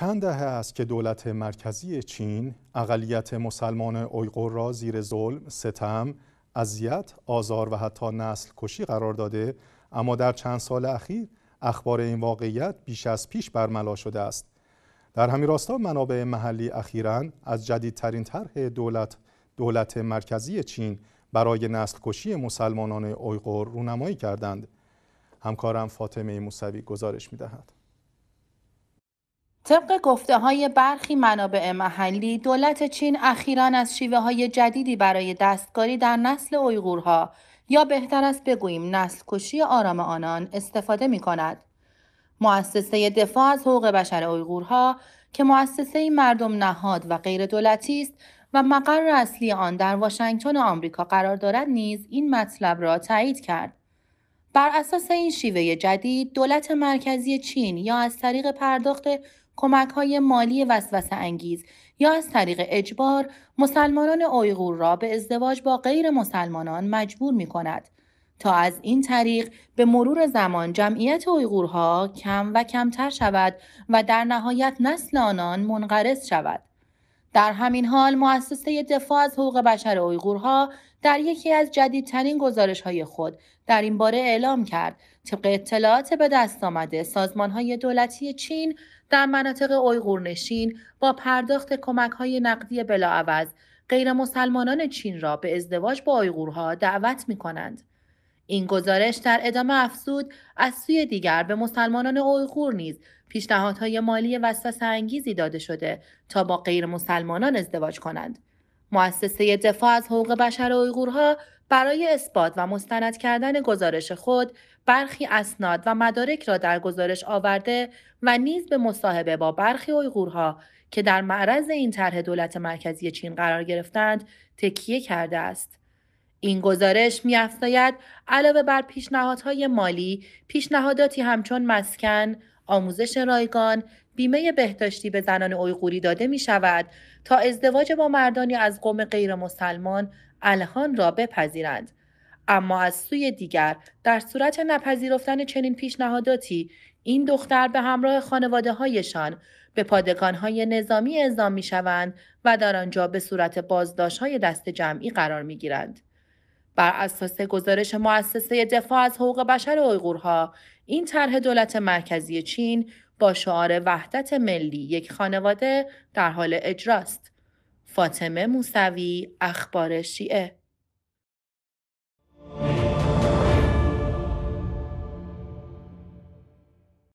چند دهه است که دولت مرکزی چین اقلیت مسلمان اویغور را زیر ظلم، ستم، اذیت، آزار و حتی نسل کشی قرار داده اما در چند سال اخیر اخبار این واقعیت بیش از پیش برملا شده است. در همین راستا منابع محلی اخیرا از جدیدترین طرح دولت دولت مرکزی چین برای نسل کشی مسلمانان اویغور رونمایی کردند. همکارم فاطمه موسوی گزارش می‌دهد. طبق گفته های برخی منابع محلی دولت چین اخیرا از شیوه های جدیدی برای دستکاری در نسل اویغورها یا بهتر است بگوییم نسل کشی آرام آنان استفاده می کند. مؤسسه دفاع از حقوق بشر اویغورها که مؤسسه مردم نهاد و غیر دولتی است و مقر اصلی آن در واشنگتن آمریکا قرار دارد نیز این مطلب را تایید کرد. بر اساس این شیوه جدید دولت مرکزی چین یا از طریق پرداخت کمک های مالی وسوسه انگیز یا از طریق اجبار مسلمانان اویغور را به ازدواج با غیر مسلمانان مجبور می کند تا از این طریق به مرور زمان جمعیت اویغورها کم و کمتر شود و در نهایت نسل آنان منقرض شود. در همین حال مؤسسه دفاع از حقوق بشر اویغورها در یکی از جدیدترین گزارش های خود در این باره اعلام کرد طبق اطلاعات به دست آمده سازمان های دولتی چین در مناطق اویغور نشین با پرداخت کمک های نقدی بلاعوض غیر مسلمانان چین را به ازدواج با اویغورها دعوت می کنند. این گزارش در ادامه افزود از سوی دیگر به مسلمانان اویغور نیز پیشنهادهای مالی وسوسه انگیزی داده شده تا با غیر مسلمانان ازدواج کنند مؤسسه دفاع از حقوق بشر اویغورها برای اثبات و مستند کردن گزارش خود برخی اسناد و مدارک را در گزارش آورده و نیز به مصاحبه با برخی اویغورها که در معرض این طرح دولت مرکزی چین قرار گرفتند تکیه کرده است این گزارش میافزاید علاوه بر پیشنهادهای مالی پیشنهاداتی همچون مسکن آموزش رایگان بیمه بهداشتی به زنان اویغوری داده می شود تا ازدواج با مردانی از قوم غیر مسلمان الهان را بپذیرند اما از سوی دیگر در صورت نپذیرفتن چنین پیشنهاداتی این دختر به همراه خانواده هایشان به های نظامی اعزام می شوند و در آنجا به صورت بازداشت های دست جمعی قرار می گیرند. بر اساس گزارش مؤسسه دفاع از حقوق بشر اویغورها این طرح دولت مرکزی چین با شعار وحدت ملی یک خانواده در حال اجراست فاطمه موسوی اخبار شیعه